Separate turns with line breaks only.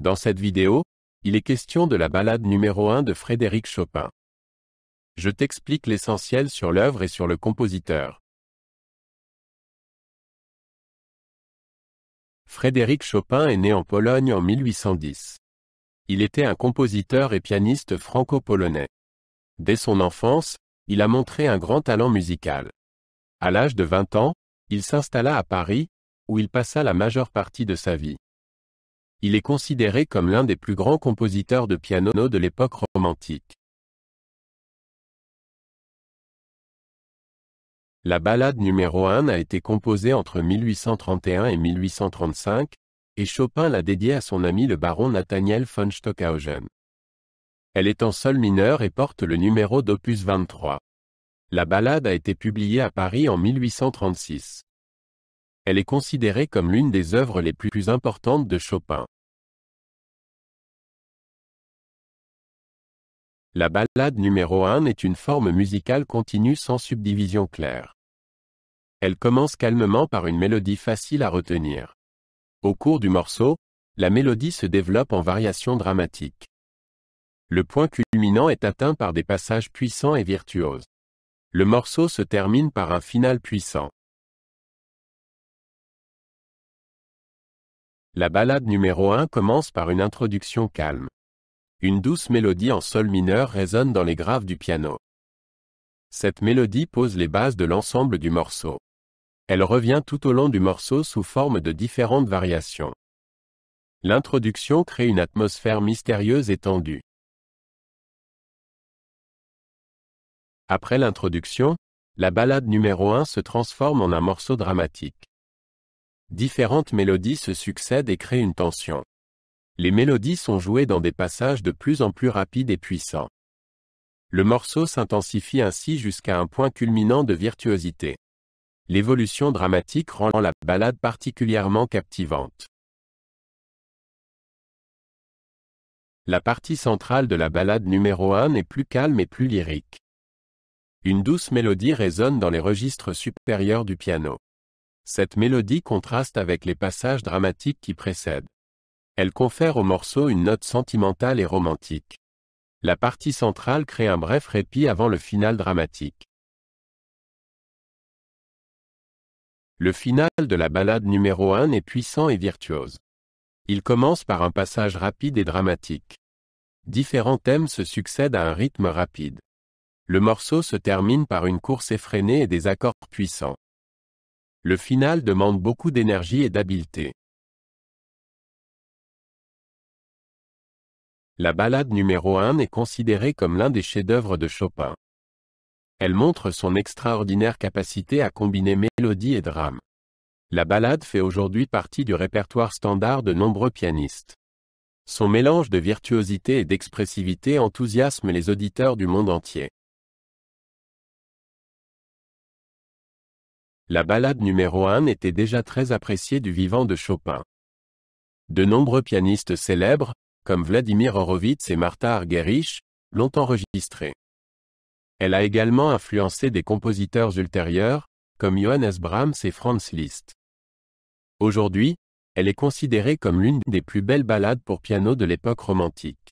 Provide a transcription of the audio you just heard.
Dans cette vidéo, il est question de la balade numéro 1 de Frédéric Chopin. Je t'explique l'essentiel sur l'œuvre et sur le compositeur.
Frédéric Chopin est né en Pologne en
1810. Il était un compositeur et pianiste franco-polonais. Dès son enfance, il a montré un grand talent musical. À l'âge de 20 ans, il s'installa à Paris, où il passa la majeure partie de sa vie. Il est considéré comme l'un des plus grands compositeurs de piano de l'époque romantique. La ballade numéro 1 a été composée entre 1831 et 1835, et Chopin l'a dédiée à son ami le baron Nathaniel von Stockhausen. Elle est en sol mineur et porte le numéro d'opus 23. La ballade a été publiée à Paris en 1836. Elle est considérée comme l'une des œuvres les plus importantes de Chopin.
La ballade numéro
1 est une forme musicale continue sans subdivision claire. Elle commence calmement par une mélodie facile à retenir. Au cours du morceau, la mélodie se développe en variations dramatiques. Le point culminant est atteint par des passages puissants et virtuoses. Le morceau se termine par un final puissant. La ballade numéro 1 commence par une introduction calme. Une douce mélodie en sol mineur résonne dans les graves du piano. Cette mélodie pose les bases de l'ensemble du morceau. Elle revient tout au long du morceau sous forme de différentes variations. L'introduction crée une atmosphère mystérieuse et tendue. Après l'introduction, la ballade numéro 1 se transforme en un morceau dramatique. Différentes mélodies se succèdent et créent une tension. Les mélodies sont jouées dans des passages de plus en plus rapides et puissants. Le morceau s'intensifie ainsi jusqu'à un point culminant de virtuosité. L'évolution dramatique rend la balade particulièrement captivante. La partie centrale de la balade numéro 1 est plus calme et plus lyrique. Une douce mélodie résonne dans les registres supérieurs du piano. Cette mélodie contraste avec les passages dramatiques qui précèdent. Elle confère au morceau une note sentimentale et romantique. La partie centrale crée un bref répit avant le final dramatique. Le final de la balade numéro 1 est puissant et virtuose. Il commence par un passage rapide et dramatique. Différents thèmes se succèdent à un rythme rapide. Le morceau se termine par une course effrénée et des accords puissants. Le final demande beaucoup d'énergie et d'habileté. La ballade numéro 1 est considérée comme l'un des chefs-d'œuvre de Chopin. Elle montre son extraordinaire capacité à combiner mélodie et drame. La ballade fait aujourd'hui partie du répertoire standard de nombreux pianistes. Son mélange de virtuosité et d'expressivité enthousiasme les auditeurs du monde entier. La ballade numéro 1 était déjà très appréciée du vivant de Chopin. De nombreux pianistes célèbres, comme Vladimir Horowitz et Martha Argerich, l'ont enregistrée. Elle a également influencé des compositeurs ultérieurs, comme Johannes Brahms et Franz Liszt. Aujourd'hui, elle est considérée comme l'une des plus belles ballades
pour piano de l'époque romantique.